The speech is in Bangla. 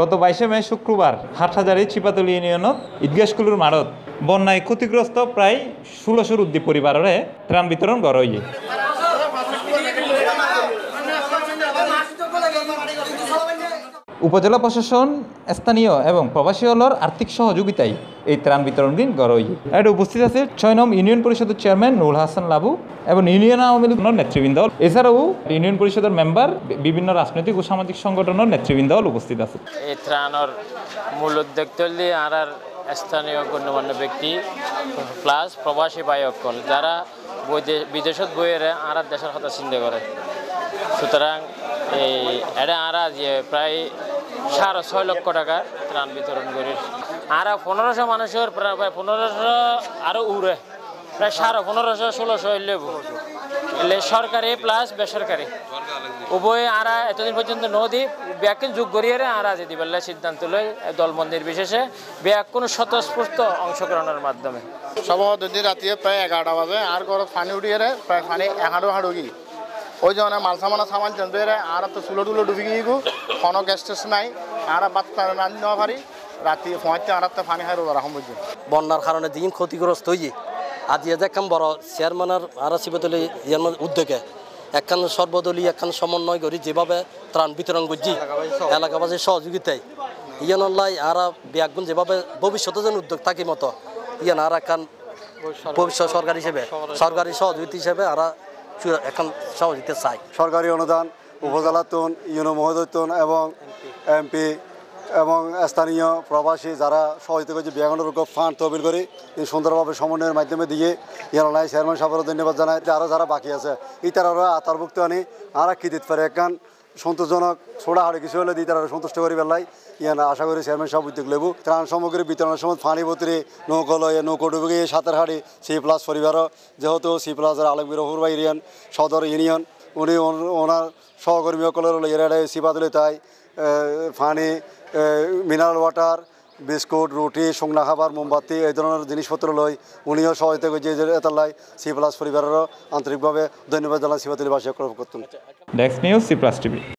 গত বাইশে মে শুক্রবার হাটহাজারি চিপাতলি ইউনিয়নত ঈদগাহকুলুর মারত বন্যায় ক্ষতিগ্রস্ত প্রায় ষোলোশোর উদ্দীপ পরিবারের ত্রাণ বিতরণ করা হইয়ে উপজেলা প্রশাসন স্থানীয় এবং প্রবাসী হলর আর্থিক সহযোগিতায় এই ত্রাণ বিতরণ দিন গড়ই এটা উপস্থিত আছে ছয় নম ইউনিয়ন পরিষদের চেয়ারম্যান নুরুল হাসান লাবু এবং ইউনিয়ন আওয়ামী লীগ নেতৃবৃন্দ এছাড়াও ইউনিয়ন পরিষদের মেম্বার বিভিন্ন রাজনৈতিক ও সামাজিক সংগঠনের নেতৃবৃন্দ উপস্থিত আছে এই ত্রাণর মূল উদ্যোগ আর আর স্থানীয় গণ্যমান্য ব্যক্তি প্লাস প্রবাসী বায়কল যারা বিদেশত বইয়ের আর দেশের কথা চিন্তা করে সুতরাং এই এটা আরা যে প্রায় সাড়ে ছয় লক্ষ টাকা ত্রাণ বিতরণ করি আর পনেরোশো মানুষের প্রায় পনেরোশো আরও উড়ে প্রায় সাড়ে পনেরোশো ষোলোশো লেব এলে সরকারি প্লাস বেসরকারি উভয় আর এতদিন পর্যন্ত নদী ব্যাগকে যোগ করিয়ে আর যদি বললে সিদ্ধান্ত লয় মন্দির বিশেষে ব্যাগ কোনো স্বতঃস্ফূর্ত অংশগ্রহণের মাধ্যমে সম্ভবত রাতে প্রায় এগারোটা বাজে আর ঘর ফানি উঠিয়ে প্রায় ফানি এগারো হাড়ুগি ওই জন্য মানে মালসামানা সামান চেঞ্জ হয়ে আর তো চুলো টুলো ডুবি গিয়ে কোনো গ্যাস টেস নাই আর বাচ্চা রান নেওয়া ভারি রাতে ফোয়াতে আর তো পানি হারো রাখম বুঝি বন্যার কারণে দিন ক্ষতিগ্রস্ত হয়ে আজি একখান বড় চেয়ারম্যানের আর সিবতলি উদ্যোগে একখান সর্বদলীয় একখান সমন্বয় করে যেভাবে ত্রাণ বিতরণ করছি এলাকাবাসীর সহযোগিতায় ইয়ানল্লাই আর ব্যাগুন যেভাবে ভবিষ্যতে যেন উদ্যোগ থাকি মতো ইয়ান আর একখান ভবিষ্যৎ সরকার হিসেবে সরকারি সহযোগিতা হিসেবে আর এখন সহযোগিতা চাই সরকারি অনুদান উপজেলাতুন ইউনো তুন এবং এমপি এবং স্থানীয় প্রবাসী যারা সহযোগিতা করছে বিয়াগণের উপর ফান্ড তহবিল করি সুন্দরভাবে সমন্বয়ের মাধ্যমে দিয়ে ইয়ালাই চেয়ারম্যান সাহেবের ধন্যবাদ জানাই আরও যারা বাকি আছে আরও আতারভুক্ত আনি আর কি দিতে পারে একখান সন্তোষজনক ছোড়া হাড়ে কিছু হলে দিই তারা সন্তুষ্ট করি বেলাই ইয়ান আশা করি চেয়ারম্যান সব উদ্যোগ লেবু ত্রাণ সামগ্রী বিতরণের সময় ফাঁড়ি বতরে নৌকো লয়ে নৌকো ডুবে গিয়ে সাঁতার হাড়ি সি প্লাস পরিবারও যেহেতু সি প্লাস আলমগীর অপুরবা ইউনিয়ন সদর ইউনিয়ন উনি ওনার সহকর্মী সকলের সিপাতলে তাই ফাঁড়ি মিনারেল ওয়াটার বিস্কুট রুটি শুকনা খাবার মোমবাতি এই ধরনের জিনিসপত্র লই উনিও সহায়তা করছে এতাল্লাই সি প্লাস পরিবারেরও আন্তরিকভাবে ধন্যবাদ জানান সিবাতুলিবাসী করতেন next news C plus TV